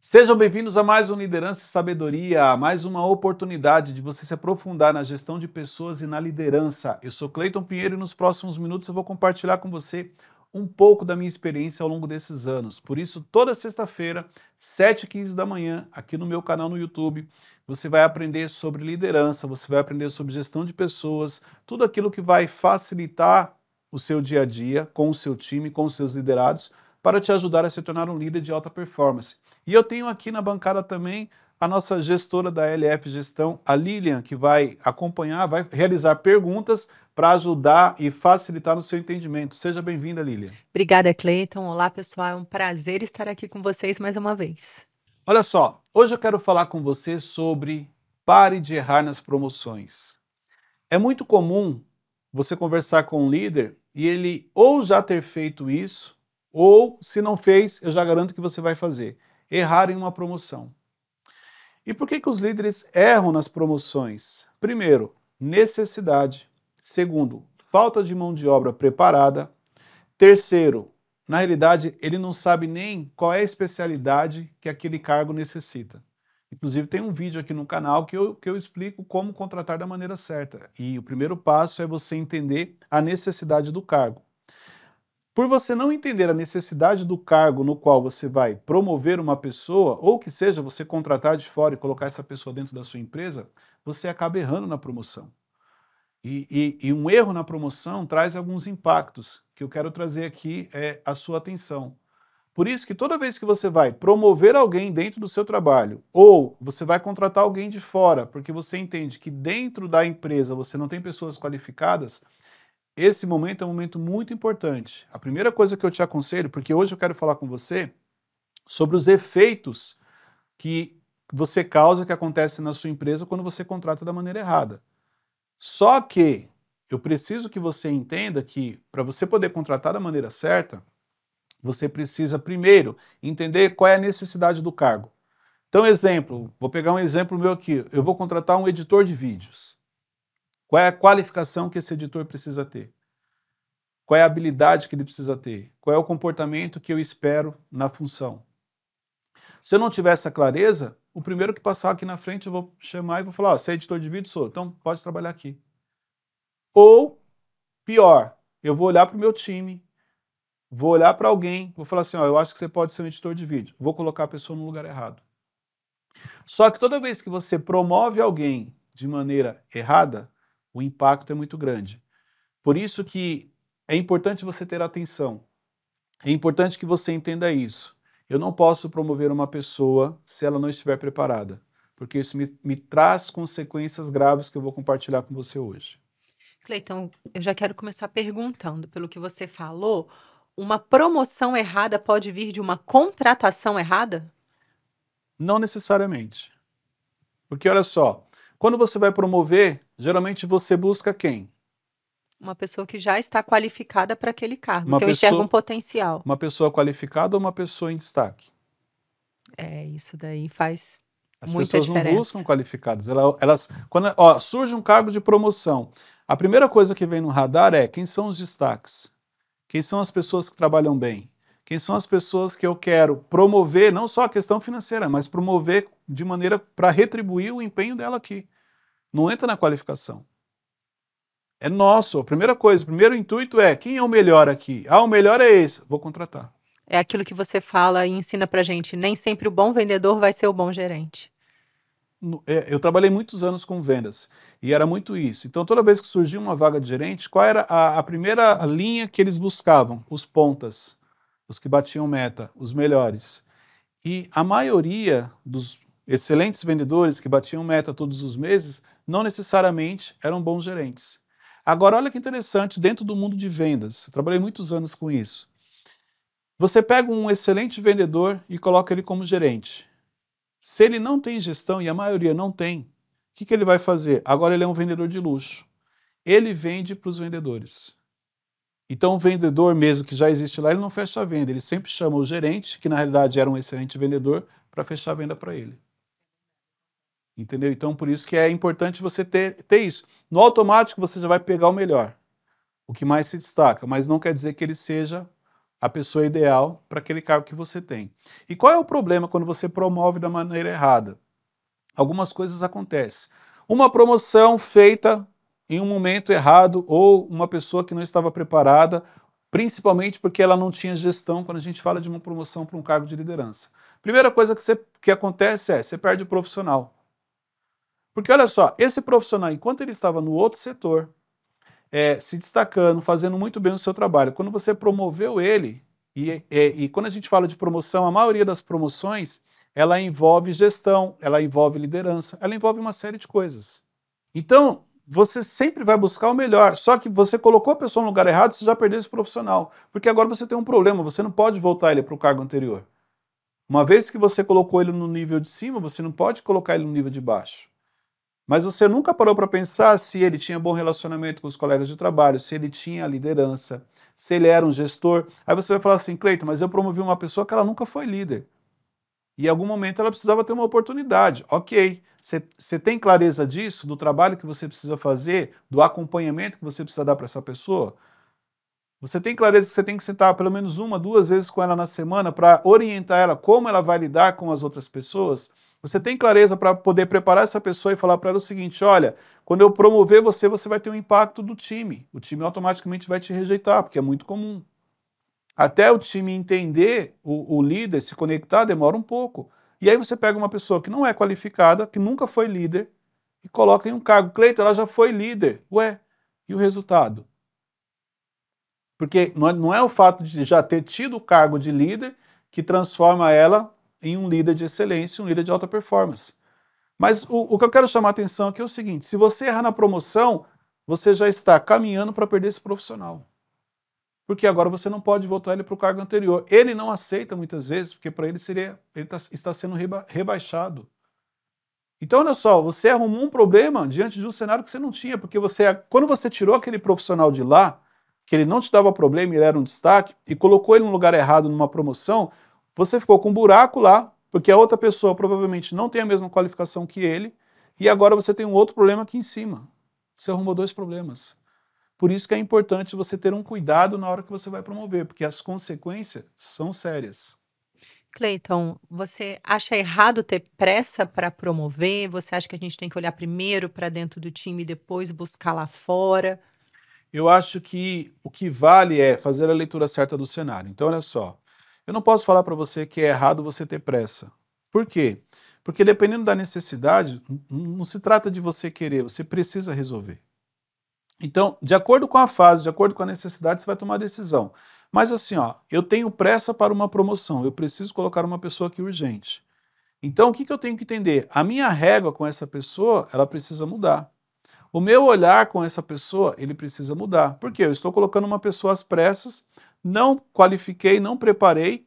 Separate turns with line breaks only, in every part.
Sejam bem-vindos a mais um Liderança e Sabedoria, mais uma oportunidade de você se aprofundar na gestão de pessoas e na liderança. Eu sou Cleiton Pinheiro e nos próximos minutos eu vou compartilhar com você um pouco da minha experiência ao longo desses anos. Por isso, toda sexta-feira, 7h15 da manhã, aqui no meu canal no YouTube, você vai aprender sobre liderança, você vai aprender sobre gestão de pessoas, tudo aquilo que vai facilitar o seu dia a dia com o seu time, com os seus liderados, para te ajudar a se tornar um líder de alta performance. E eu tenho aqui na bancada também a nossa gestora da LF Gestão, a Lilian, que vai acompanhar, vai realizar perguntas para ajudar e facilitar no seu entendimento. Seja bem-vinda, Lilian.
Obrigada, Cleiton. Olá, pessoal. É um prazer estar aqui com vocês mais uma vez.
Olha só, hoje eu quero falar com você sobre pare de errar nas promoções. É muito comum você conversar com um líder e ele ou já ter feito isso, ou se não fez, eu já garanto que você vai fazer. Errar em uma promoção. E por que, que os líderes erram nas promoções? Primeiro, necessidade. Segundo, falta de mão de obra preparada. Terceiro, na realidade, ele não sabe nem qual é a especialidade que aquele cargo necessita. Inclusive, tem um vídeo aqui no canal que eu, que eu explico como contratar da maneira certa. E o primeiro passo é você entender a necessidade do cargo. Por você não entender a necessidade do cargo no qual você vai promover uma pessoa, ou que seja, você contratar de fora e colocar essa pessoa dentro da sua empresa, você acaba errando na promoção. E, e, e um erro na promoção traz alguns impactos que eu quero trazer aqui é, a sua atenção. Por isso que toda vez que você vai promover alguém dentro do seu trabalho ou você vai contratar alguém de fora, porque você entende que dentro da empresa você não tem pessoas qualificadas, esse momento é um momento muito importante. A primeira coisa que eu te aconselho, porque hoje eu quero falar com você sobre os efeitos que você causa que acontece na sua empresa quando você contrata da maneira errada. Só que eu preciso que você entenda que para você poder contratar da maneira certa, você precisa primeiro entender qual é a necessidade do cargo. Então, exemplo, vou pegar um exemplo meu aqui. Eu vou contratar um editor de vídeos. Qual é a qualificação que esse editor precisa ter? Qual é a habilidade que ele precisa ter? Qual é o comportamento que eu espero na função? Se eu não tiver essa clareza, o primeiro que passar aqui na frente eu vou chamar e vou falar: oh, você é editor de vídeo? Sou, então pode trabalhar aqui. Ou, pior, eu vou olhar para o meu time Vou olhar para alguém, vou falar assim: ó, eu acho que você pode ser um editor de vídeo. Vou colocar a pessoa no lugar errado. Só que toda vez que você promove alguém de maneira errada, o impacto é muito grande. Por isso que é importante você ter atenção. É importante que você entenda isso. Eu não posso promover uma pessoa se ela não estiver preparada, porque isso me, me traz consequências graves que eu vou compartilhar com você hoje.
Cleiton, eu já quero começar perguntando pelo que você falou uma promoção errada pode vir de uma contratação errada?
Não necessariamente. Porque olha só, quando você vai promover, geralmente você busca quem?
Uma pessoa que já está qualificada para aquele cargo, uma que pessoa, eu enxergo um potencial.
Uma pessoa qualificada ou uma pessoa em destaque?
É, isso daí faz As muita pessoas não buscam
qualificados. Elas, elas quando ó, surge um cargo de promoção, a primeira coisa que vem no radar é quem são os destaques. Quem são as pessoas que trabalham bem? Quem são as pessoas que eu quero promover, não só a questão financeira, mas promover de maneira para retribuir o empenho dela aqui. Não entra na qualificação. É nosso. A primeira coisa, o primeiro intuito é quem é o melhor aqui? Ah, o melhor é esse. Vou contratar.
É aquilo que você fala e ensina para gente. Nem sempre o bom vendedor vai ser o bom gerente.
É, eu trabalhei muitos anos com vendas e era muito isso. Então, toda vez que surgia uma vaga de gerente, qual era a, a primeira linha que eles buscavam? Os pontas, os que batiam meta, os melhores. E a maioria dos excelentes vendedores que batiam meta todos os meses não necessariamente eram bons gerentes. Agora, olha que interessante, dentro do mundo de vendas, trabalhei muitos anos com isso. Você pega um excelente vendedor e coloca ele como gerente se ele não tem gestão, e a maioria não tem, o que, que ele vai fazer? Agora ele é um vendedor de luxo. Ele vende para os vendedores. Então o vendedor mesmo que já existe lá, ele não fecha a venda, ele sempre chama o gerente, que na realidade era um excelente vendedor, para fechar a venda para ele. Entendeu? Então por isso que é importante você ter, ter isso. No automático você já vai pegar o melhor, o que mais se destaca, mas não quer dizer que ele seja a pessoa ideal para aquele cargo que você tem. E qual é o problema quando você promove da maneira errada? Algumas coisas acontecem. Uma promoção feita em um momento errado ou uma pessoa que não estava preparada, principalmente porque ela não tinha gestão quando a gente fala de uma promoção para um cargo de liderança. Primeira coisa que, você, que acontece é, você perde o profissional. Porque olha só, esse profissional, enquanto ele estava no outro setor, é, se destacando, fazendo muito bem o seu trabalho. Quando você promoveu ele, e, é, e quando a gente fala de promoção, a maioria das promoções, ela envolve gestão, ela envolve liderança, ela envolve uma série de coisas. Então, você sempre vai buscar o melhor. Só que você colocou a pessoa no lugar errado, você já perdeu esse profissional. Porque agora você tem um problema, você não pode voltar ele para o cargo anterior. Uma vez que você colocou ele no nível de cima, você não pode colocar ele no nível de baixo. Mas você nunca parou para pensar se ele tinha bom relacionamento com os colegas de trabalho, se ele tinha liderança, se ele era um gestor. Aí você vai falar assim, Cleiton, mas eu promovi uma pessoa que ela nunca foi líder. E em algum momento ela precisava ter uma oportunidade. Ok, você tem clareza disso, do trabalho que você precisa fazer, do acompanhamento que você precisa dar para essa pessoa? Você tem clareza que você tem que sentar pelo menos uma, duas vezes com ela na semana para orientar ela como ela vai lidar com as outras pessoas? Você tem clareza para poder preparar essa pessoa e falar para ela o seguinte: olha, quando eu promover você, você vai ter um impacto do time. O time automaticamente vai te rejeitar, porque é muito comum. Até o time entender, o, o líder se conectar, demora um pouco. E aí você pega uma pessoa que não é qualificada, que nunca foi líder, e coloca em um cargo. Cleiton, ela já foi líder. Ué, e o resultado? Porque não é, é o fato de já ter tido o cargo de líder que transforma ela em um líder de excelência, um líder de alta performance. Mas o, o que eu quero chamar a atenção aqui é o seguinte: se você errar na promoção, você já está caminhando para perder esse profissional. Porque agora você não pode voltar ele para o cargo anterior. Ele não aceita muitas vezes, porque para ele seria ele tá, está sendo reba, rebaixado. Então, olha só, você arrumou um problema diante de um cenário que você não tinha, porque você, quando você tirou aquele profissional de lá, que ele não te dava problema, ele era um destaque, e colocou ele no lugar errado numa promoção, você ficou com um buraco lá, porque a outra pessoa provavelmente não tem a mesma qualificação que ele, e agora você tem um outro problema aqui em cima. Você arrumou dois problemas. Por isso que é importante você ter um cuidado na hora que você vai promover, porque as consequências são sérias.
Cleiton, você acha errado ter pressa para promover? Você acha que a gente tem que olhar primeiro para dentro do time e depois buscar lá fora? Eu acho que
o que vale é fazer a leitura certa do cenário. Então, olha só. Eu não posso falar para você que é errado você ter pressa. Por quê? Porque dependendo da necessidade, não se trata de você querer, você precisa resolver. Então, de acordo com a fase, de acordo com a necessidade, você vai tomar a decisão. Mas assim, ó, eu tenho pressa para uma promoção, eu preciso colocar uma pessoa aqui urgente. Então, o que, que eu tenho que entender? A minha régua com essa pessoa, ela precisa mudar. O meu olhar com essa pessoa, ele precisa mudar. Por quê? Eu estou colocando uma pessoa às pressas, não qualifiquei, não preparei,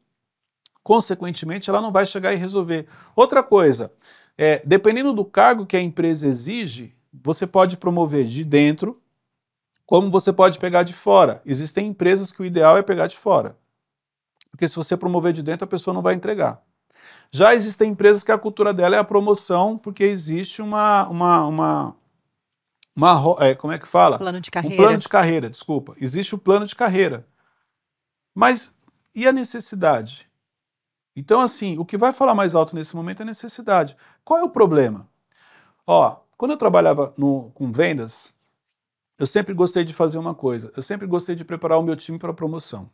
consequentemente ela não vai chegar e resolver. Outra coisa, é, dependendo do cargo que a empresa exige, você pode promover de dentro, como você pode pegar de fora. Existem empresas que o ideal é pegar de fora. Porque se você promover de dentro, a pessoa não vai entregar. Já existem empresas que a cultura dela é a promoção, porque existe uma, uma, uma uma, é, como é que fala? Plano de carreira. Um plano de carreira, desculpa. Existe o um plano de carreira. Mas e a necessidade? Então, assim, o que vai falar mais alto nesse momento é necessidade. Qual é o problema? Ó, quando eu trabalhava no, com vendas, eu sempre gostei de fazer uma coisa, eu sempre gostei de preparar o meu time para promoção.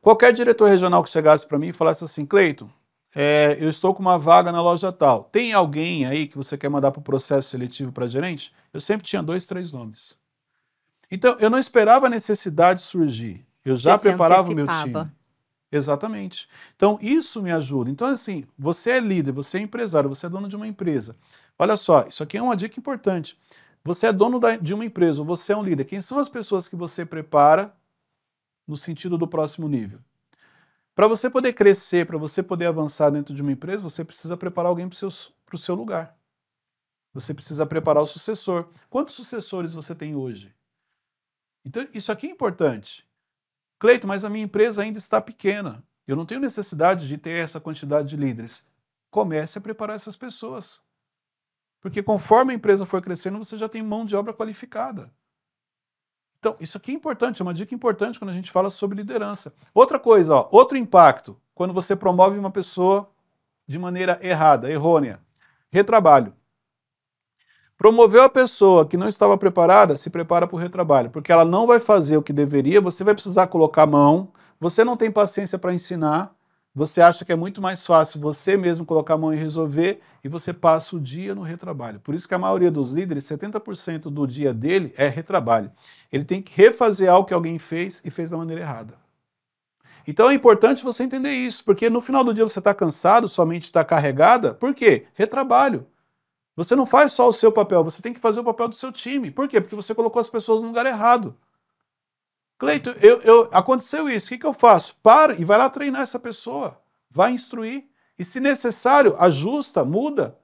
Qualquer diretor regional que chegasse para mim e falasse assim, Cleiton, é, eu estou com uma vaga na loja tal, tem alguém aí que você quer mandar para o processo seletivo para gerente? Eu sempre tinha dois, três nomes. Então, eu não esperava a necessidade surgir. Eu já você preparava o meu time. Exatamente. Então, isso me ajuda. Então, assim, você é líder, você é empresário, você é dono de uma empresa. Olha só, isso aqui é uma dica importante. Você é dono da, de uma empresa, ou você é um líder. Quem são as pessoas que você prepara no sentido do próximo nível? Para você poder crescer, para você poder avançar dentro de uma empresa, você precisa preparar alguém para o seu, seu lugar. Você precisa preparar o sucessor. Quantos sucessores você tem hoje? Então, isso aqui é importante. Cleito, mas a minha empresa ainda está pequena. Eu não tenho necessidade de ter essa quantidade de líderes. Comece a preparar essas pessoas. Porque conforme a empresa for crescendo, você já tem mão de obra qualificada. Então, isso aqui é importante, é uma dica importante quando a gente fala sobre liderança. Outra coisa, ó, outro impacto, quando você promove uma pessoa de maneira errada, errônea, retrabalho. Promoveu a pessoa que não estava preparada, se prepara para o retrabalho, porque ela não vai fazer o que deveria, você vai precisar colocar a mão, você não tem paciência para ensinar, você acha que é muito mais fácil você mesmo colocar a mão e resolver e você passa o dia no retrabalho. Por isso que a maioria dos líderes, 70% do dia dele é retrabalho. Ele tem que refazer algo que alguém fez e fez da maneira errada. Então é importante você entender isso, porque no final do dia você está cansado, sua mente está carregada. Por quê? Retrabalho. Você não faz só o seu papel, você tem que fazer o papel do seu time. Por quê? Porque você colocou as pessoas no lugar errado. Cleito, eu, eu, aconteceu isso, o que, que eu faço? Para e vai lá treinar essa pessoa, vai instruir. E se necessário, ajusta, muda.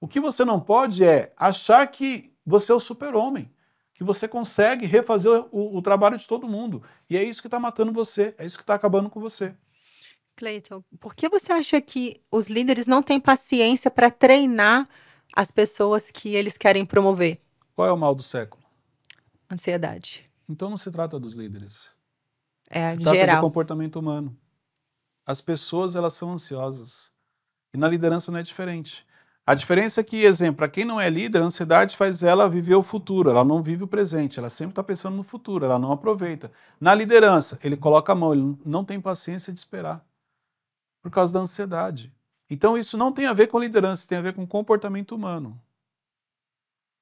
O que você não pode é achar que você é o super-homem, que você consegue refazer o, o trabalho de todo mundo. E é isso que está matando você, é isso que está acabando com você.
Cleiton, por que você acha que os líderes não têm paciência para treinar as pessoas que eles querem promover. Qual é o mal do século? Ansiedade.
Então não se trata dos líderes.
É se geral. trata do comportamento
humano. As pessoas elas são ansiosas e na liderança não é diferente. A diferença é que, exemplo, para quem não é líder, a ansiedade faz ela viver o futuro, ela não vive o presente, ela sempre está pensando no futuro, ela não aproveita. Na liderança, ele coloca a mão, ele não tem paciência de esperar por causa da ansiedade. Então isso não tem a ver com liderança, tem a ver com comportamento humano.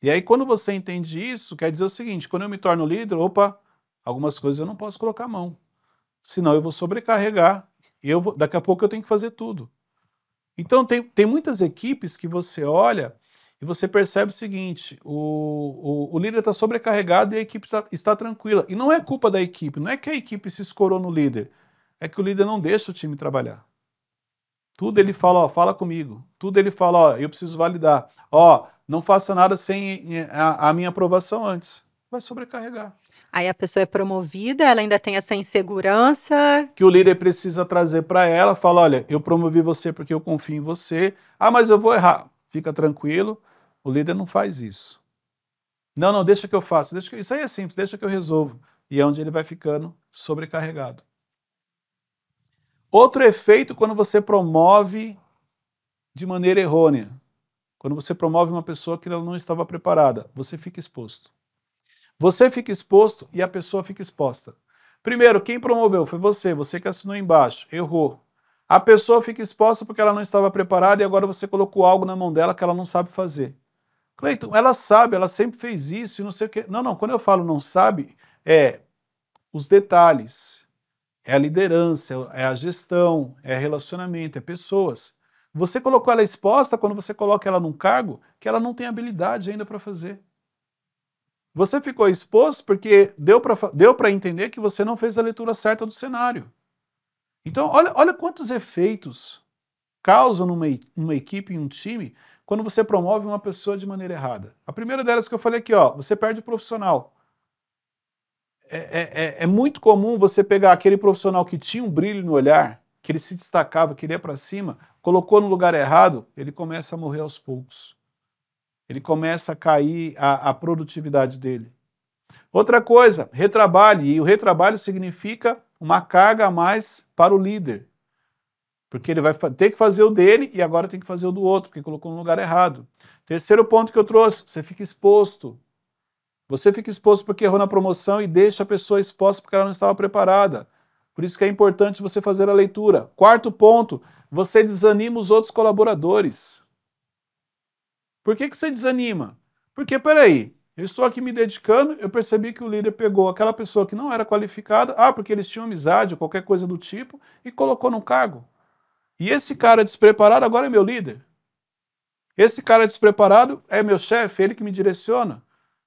E aí quando você entende isso, quer dizer o seguinte, quando eu me torno líder, opa, algumas coisas eu não posso colocar a mão, senão eu vou sobrecarregar, eu vou, daqui a pouco eu tenho que fazer tudo. Então tem, tem muitas equipes que você olha e você percebe o seguinte, o, o, o líder está sobrecarregado e a equipe tá, está tranquila. E não é culpa da equipe, não é que a equipe se escorou no líder, é que o líder não deixa o time trabalhar. Tudo ele fala, ó, fala comigo. Tudo ele fala, ó, eu preciso validar. Ó, não
faça nada sem eh, a, a minha aprovação antes. Vai sobrecarregar. Aí a pessoa é promovida, ela ainda tem essa insegurança. Que
o líder precisa trazer para ela, fala: olha, eu promovi você porque eu confio em você. Ah, mas eu vou errar. Fica tranquilo, o líder não faz isso. Não, não, deixa que eu faço. Deixa que... Isso aí é simples, deixa que eu resolvo. E é onde ele vai ficando sobrecarregado. Outro efeito quando você promove de maneira errônea. Quando você promove uma pessoa que ela não estava preparada, você fica exposto. Você fica exposto e a pessoa fica exposta. Primeiro, quem promoveu foi você, você que assinou embaixo, errou. A pessoa fica exposta porque ela não estava preparada e agora você colocou algo na mão dela que ela não sabe fazer. Cleiton, ela sabe, ela sempre fez isso e não sei o quê. Não, não, quando eu falo não sabe, é os detalhes é a liderança, é a gestão, é relacionamento, é pessoas. Você colocou ela exposta quando você coloca ela num cargo que ela não tem habilidade ainda para fazer. Você ficou exposto porque deu para deu entender que você não fez a leitura certa do cenário. Então, olha, olha quantos efeitos causam numa, numa equipe, em um time, quando você promove uma pessoa de maneira errada. A primeira delas que eu falei aqui, ó, você perde o profissional. É, é, é, é, muito comum você pegar aquele profissional que tinha um brilho no olhar, que ele se destacava, que ele ia para cima, colocou no lugar errado, ele começa a morrer aos poucos. Ele começa a cair a, a produtividade dele. Outra coisa, retrabalho. E o retrabalho significa uma carga a mais para o líder. Porque ele vai ter que fazer o dele e agora tem que fazer o do outro, porque colocou no lugar errado. Terceiro ponto que eu trouxe, você fica exposto. Você fica exposto porque errou na promoção e deixa a pessoa exposta porque ela não estava preparada. Por isso que é importante você fazer a leitura. Quarto ponto, você desanima os outros colaboradores. Por que, que você desanima? Porque, peraí, eu estou aqui me dedicando, eu percebi que o líder pegou aquela pessoa que não era qualificada, ah, porque eles tinham amizade ou qualquer coisa do tipo, e colocou no cargo. E esse cara despreparado agora é meu líder. Esse cara despreparado é meu chefe, é ele que me direciona.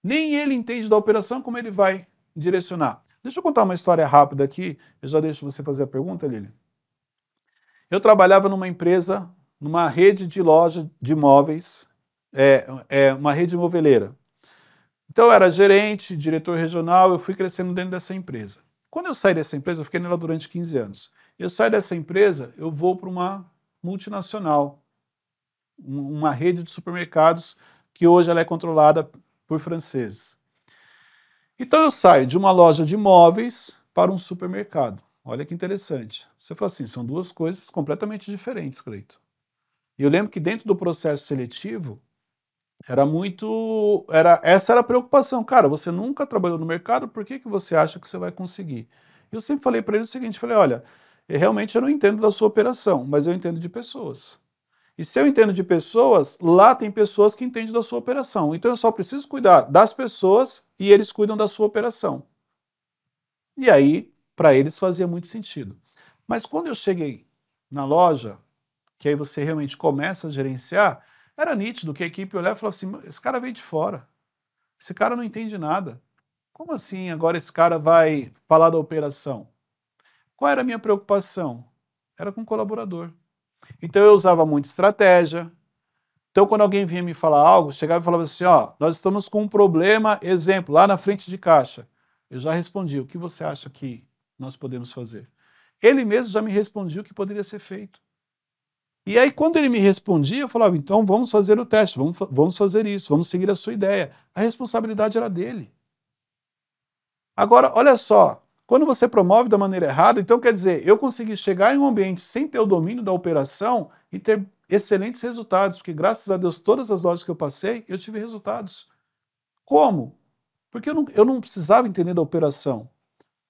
Nem ele entende da operação como ele vai direcionar. Deixa eu contar uma história rápida aqui, eu já deixo você fazer a pergunta, Lili. Eu trabalhava numa empresa, numa rede de loja de imóveis, é, é uma rede moveleira. Então eu era gerente, diretor regional, eu fui crescendo dentro dessa empresa. Quando eu saí dessa empresa, eu fiquei nela durante 15 anos. Eu saio dessa empresa, eu vou para uma multinacional, uma rede de supermercados que hoje ela é controlada por franceses. Então eu saio de uma loja de móveis para um supermercado. Olha que interessante. Você fala assim, são duas coisas completamente diferentes, Cleito. E eu lembro que dentro do processo seletivo era muito, era essa era a preocupação, cara. Você nunca trabalhou no mercado, por que que você acha que você vai conseguir? Eu sempre falei para ele o seguinte, falei, olha, realmente eu não entendo da sua operação, mas eu entendo de pessoas. E se eu entendo de pessoas, lá tem pessoas que entendem da sua operação. Então eu só preciso cuidar das pessoas e eles cuidam da sua operação. E aí, para eles fazia muito sentido. Mas quando eu cheguei na loja, que aí você realmente começa a gerenciar, era nítido que a equipe olhava e falava assim: esse cara veio de fora. Esse cara não entende nada. Como assim agora esse cara vai falar da operação? Qual era a minha preocupação? Era com o colaborador. Então eu usava muito estratégia. Então quando alguém vinha me falar algo, chegava e falava assim, ó, nós estamos com um problema, exemplo, lá na frente de caixa. Eu já respondi, o que você acha que nós podemos fazer? Ele mesmo já me respondia o que poderia ser feito. E aí, quando ele me respondia, eu falava: então vamos fazer o teste, vamos, vamos fazer isso, vamos seguir a sua ideia. A responsabilidade era dele. Agora, olha só, quando você promove da maneira errada, então quer dizer, eu consegui chegar em um ambiente sem ter o domínio da operação e ter excelentes resultados, porque graças a Deus todas as lojas que eu passei, eu tive resultados. Como? Porque eu não, eu não precisava entender da operação.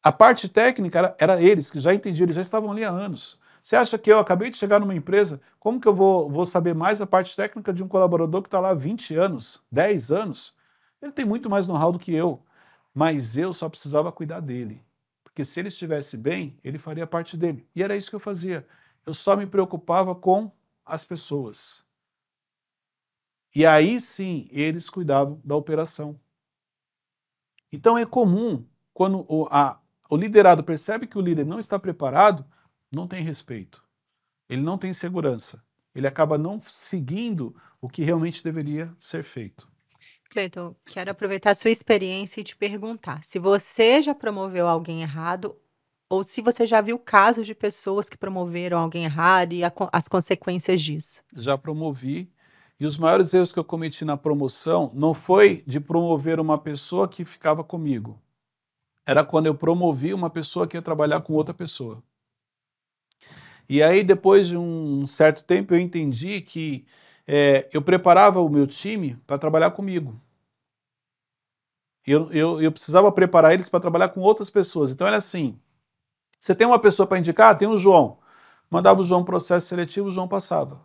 A parte técnica era, era eles, que já entendiam, eles já estavam ali há anos. Você acha que eu acabei de chegar numa empresa, como que eu vou, vou saber mais a parte técnica de um colaborador que está lá há 20 anos, 10 anos? Ele tem muito mais know-how do que eu, mas eu só precisava cuidar dele. Porque se ele estivesse bem, ele faria parte dele. E era isso que eu fazia. Eu só me preocupava com as pessoas. E aí sim, eles cuidavam da operação. Então é comum, quando o, a, o liderado percebe que o líder não está preparado, não tem respeito. Ele não tem segurança. Ele acaba não seguindo o que realmente deveria ser feito.
Cleiton, quero aproveitar a sua experiência e te perguntar se você já promoveu alguém errado ou se você já viu casos de pessoas que promoveram alguém errado e a, as consequências disso.
Já promovi. E os maiores erros que eu cometi na promoção não foi de promover uma pessoa que ficava comigo. Era quando eu promovi uma pessoa que ia trabalhar com outra pessoa. E aí, depois de um certo tempo, eu entendi que é, eu preparava o meu time para trabalhar comigo. Eu, eu, eu precisava preparar eles para trabalhar com outras pessoas. Então era assim: você tem uma pessoa para indicar? Tem o João. Mandava o João processo seletivo, o João passava.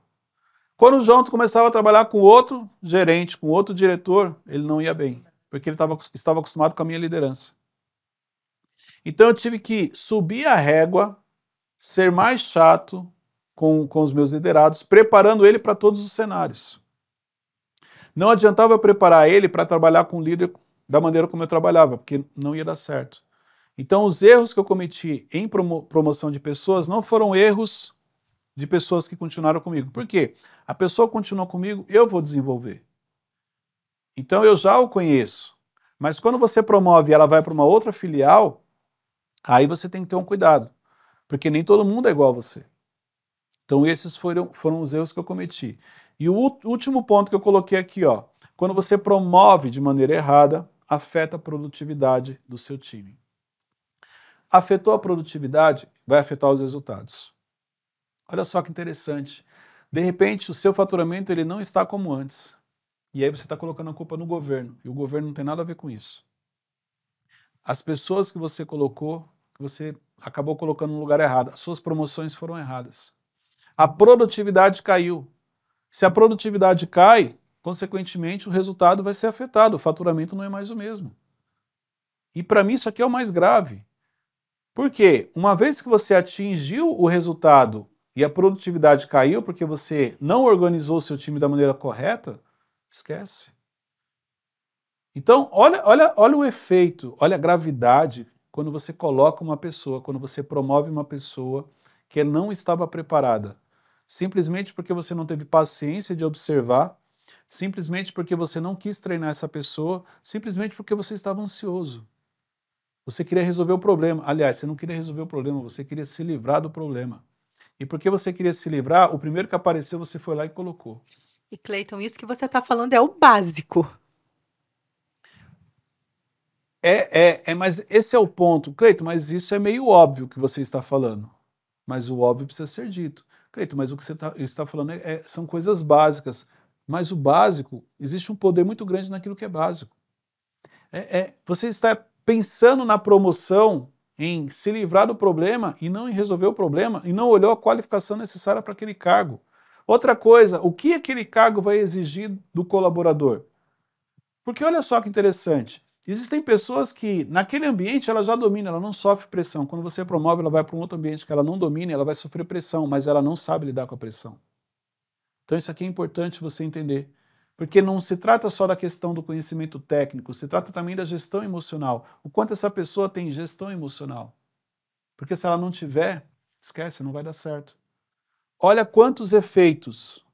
Quando o João começava a trabalhar com outro gerente, com outro diretor, ele não ia bem, porque ele tava, estava acostumado com a minha liderança. Então eu tive que subir a régua, ser mais chato com, com os meus liderados, preparando ele para todos os cenários. Não adiantava eu preparar ele para trabalhar com um líder da maneira como eu trabalhava, porque não ia dar certo. Então, os erros que eu cometi em promo promoção de pessoas não foram erros de pessoas que continuaram comigo. Por quê? A pessoa continua comigo, eu vou desenvolver. Então, eu já o conheço. Mas quando você promove e ela vai para uma outra filial, aí você tem que ter um cuidado, porque nem todo mundo é igual a você. Então esses foram, foram os erros que eu cometi. E o último ponto que eu coloquei aqui, ó, quando você promove de maneira errada, afeta a produtividade do seu time. Afetou a produtividade, vai afetar os resultados. Olha só que interessante. De repente, o seu faturamento ele não está como antes. E aí você está colocando a culpa no governo. E o governo não tem nada a ver com isso. As pessoas que você colocou, que você acabou colocando no lugar errado, as suas promoções foram erradas. A produtividade caiu. Se a produtividade cai, Consequentemente, o resultado vai ser afetado, o faturamento não é mais o mesmo. E para mim, isso aqui é o mais grave. Porque uma vez que você atingiu o resultado e a produtividade caiu porque você não organizou seu time da maneira correta, esquece. Então, olha, olha, olha o efeito, olha a gravidade quando você coloca uma pessoa, quando você promove uma pessoa que não estava preparada, simplesmente porque você não teve paciência de observar simplesmente porque você não quis treinar essa pessoa, simplesmente porque você estava ansioso. Você queria resolver o problema. Aliás, você não queria resolver o problema, você queria se livrar do problema. E porque você queria se livrar, o primeiro que apareceu você foi lá e colocou.
E Cleiton, isso que você está falando é o
básico. É, é, é, mas esse é o ponto. Cleiton, mas isso é meio óbvio que você está falando. Mas o óbvio precisa ser dito. Cleiton, mas o que você tá, está falando é, é, são coisas básicas. Mas o básico, existe um poder muito grande naquilo que é básico. É, é, você está pensando na promoção, em se livrar do problema e não em resolver o problema, e não olhou a qualificação necessária para aquele cargo. Outra coisa, o que aquele cargo vai exigir do colaborador? Porque olha só que interessante, existem pessoas que naquele ambiente ela já domina, ela não sofre pressão. Quando você promove, ela vai para um outro ambiente que ela não domina, ela vai sofrer pressão, mas ela não sabe lidar com a pressão. Então isso aqui é importante você entender, porque não se trata só da questão do conhecimento técnico, se trata também da gestão emocional. O quanto essa pessoa tem gestão emocional. Porque se ela não tiver, esquece, não vai dar certo. Olha quantos efeitos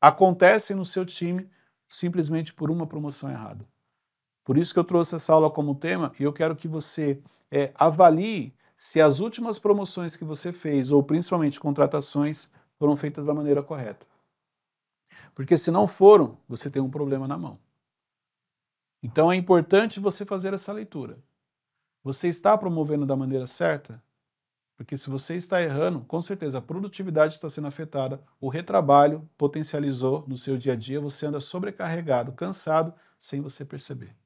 acontecem no seu time simplesmente por uma promoção errada. Por isso que eu trouxe essa aula como tema e eu quero que você é, avalie se as últimas promoções que você fez, ou principalmente contratações, foram feitas da maneira correta. Porque se não foram, você tem um problema na mão. Então é importante você fazer essa leitura. Você está promovendo da maneira certa? Porque se você está errando, com certeza a produtividade está sendo afetada, o retrabalho potencializou no seu dia a dia, você anda sobrecarregado, cansado, sem você perceber.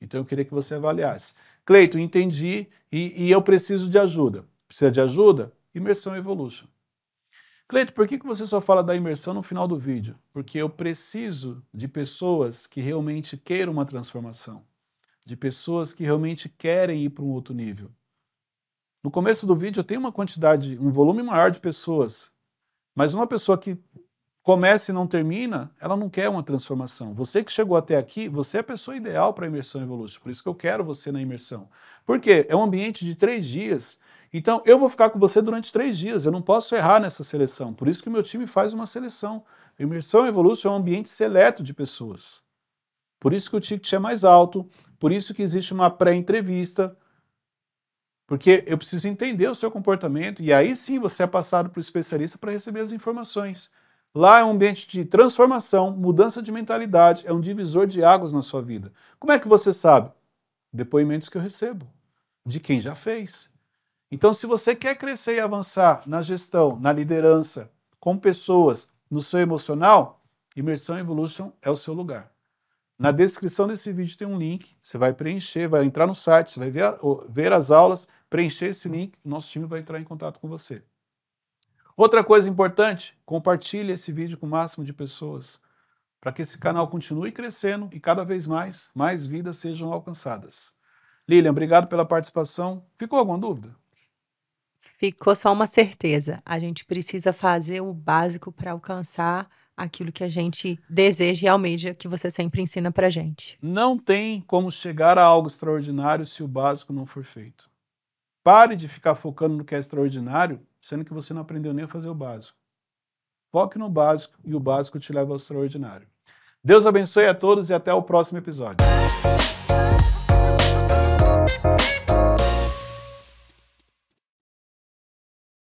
Então eu queria que você avaliasse. Cleito, entendi e, e eu preciso de ajuda. Precisa de ajuda? Imersão Evolution. Cleito, por que, que você só fala da imersão no final do vídeo? Porque eu preciso de pessoas que realmente queiram uma transformação, de pessoas que realmente querem ir para um outro nível. No começo do vídeo eu tenho uma quantidade, um volume maior de pessoas, mas uma pessoa que começa e não termina, ela não quer uma transformação. Você que chegou até aqui, você é a pessoa ideal para a imersão Evolution, por isso que eu quero você na imersão. Por quê? É um ambiente de três dias então, eu vou ficar com você durante três dias, eu não posso errar nessa seleção. Por isso que o meu time faz uma seleção. Imersão Evolution é um ambiente seleto de pessoas. Por isso que o ticket é mais alto, por isso que existe uma pré-entrevista, porque eu preciso entender o seu comportamento e aí sim você é passado para o especialista para receber as informações. Lá é um ambiente de transformação, mudança de mentalidade, é um divisor de águas na sua vida. Como é que você sabe? Depoimentos que eu recebo, de quem já fez, então, se você quer crescer e avançar na gestão, na liderança, com pessoas, no seu emocional, Imersão Evolution é o seu lugar. Na descrição desse vídeo tem um link, você vai preencher, vai entrar no site, você vai ver, ver as aulas, preencher esse link, nosso time vai entrar em contato com você. Outra coisa importante, compartilhe esse vídeo com o máximo de pessoas, para que esse canal continue crescendo e cada vez mais, mais vidas sejam alcançadas. Lilian, obrigado
pela participação. Ficou alguma dúvida? ficou só uma certeza. A gente precisa fazer o básico para alcançar aquilo que a gente deseja e almeja, que você sempre ensina para gente.
Não tem como chegar a algo extraordinário se o básico não for feito. Pare de ficar focando no que é extraordinário, sendo que você não aprendeu nem a fazer o básico. Foque no básico e o básico te leva ao extraordinário. Deus abençoe a todos e até o próximo episódio.